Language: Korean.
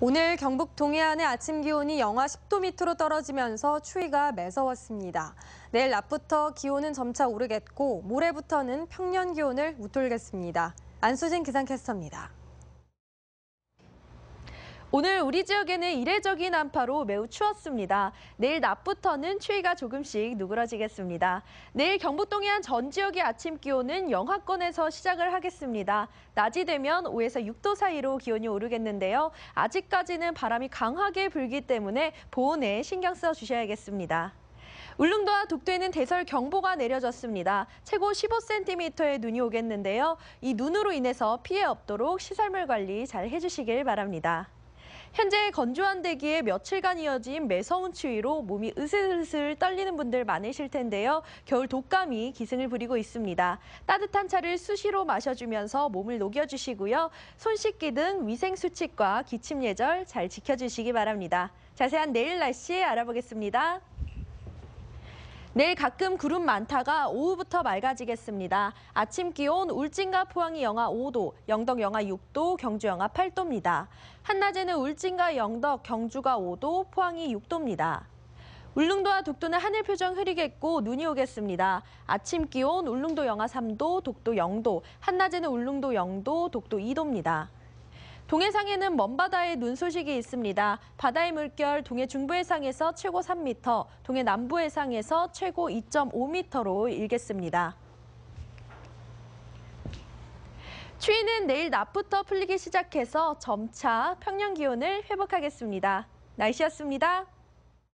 오늘 경북 동해안의 아침 기온이 영하 10도 밑으로 떨어지면서 추위가 매서웠습니다. 내일 낮부터 기온은 점차 오르겠고 모레부터는 평년 기온을 웃돌겠습니다. 안수진 기상캐스터입니다. 오늘 우리 지역에는 이례적인 한파로 매우 추웠습니다. 내일 낮부터는 추위가 조금씩 누그러지겠습니다. 내일 경북 동해안 전 지역의 아침 기온은 영하권에서 시작을 하겠습니다. 낮이 되면 5에서 6도 사이로 기온이 오르겠는데요. 아직까지는 바람이 강하게 불기 때문에 보온에 신경 써 주셔야겠습니다. 울릉도와 독도에는 대설 경보가 내려졌습니다. 최고 15cm의 눈이 오겠는데요. 이 눈으로 인해서 피해 없도록 시설물 관리 잘 해주시길 바랍니다. 현재 건조한 대기에 며칠간 이어진 매서운 추위로 몸이 으슬으슬 떨리는 분들 많으실 텐데요. 겨울 독감이 기승을 부리고 있습니다. 따뜻한 차를 수시로 마셔주면서 몸을 녹여주시고요. 손 씻기 등 위생수칙과 기침 예절 잘 지켜주시기 바랍니다. 자세한 내일 날씨 알아보겠습니다. 내일 가끔 구름 많다가 오후부터 맑아지겠습니다. 아침 기온 울진과 포항이 영하 5도, 영덕 영하 6도, 경주 영하 8도입니다. 한낮에는 울진과 영덕, 경주가 5도, 포항이 6도입니다. 울릉도와 독도는 하늘 표정 흐리겠고 눈이 오겠습니다. 아침 기온 울릉도 영하 3도, 독도 0도, 한낮에는 울릉도 0도, 독도 2도입니다. 동해상에는 먼바다의눈 소식이 있습니다. 바다의 물결 동해 중부 해상에서 최고 3m, 동해 남부 해상에서 최고 2.5m로 일겠습니다. 추위는 내일 낮부터 풀리기 시작해서 점차 평년 기온을 회복하겠습니다. 날씨였습니다.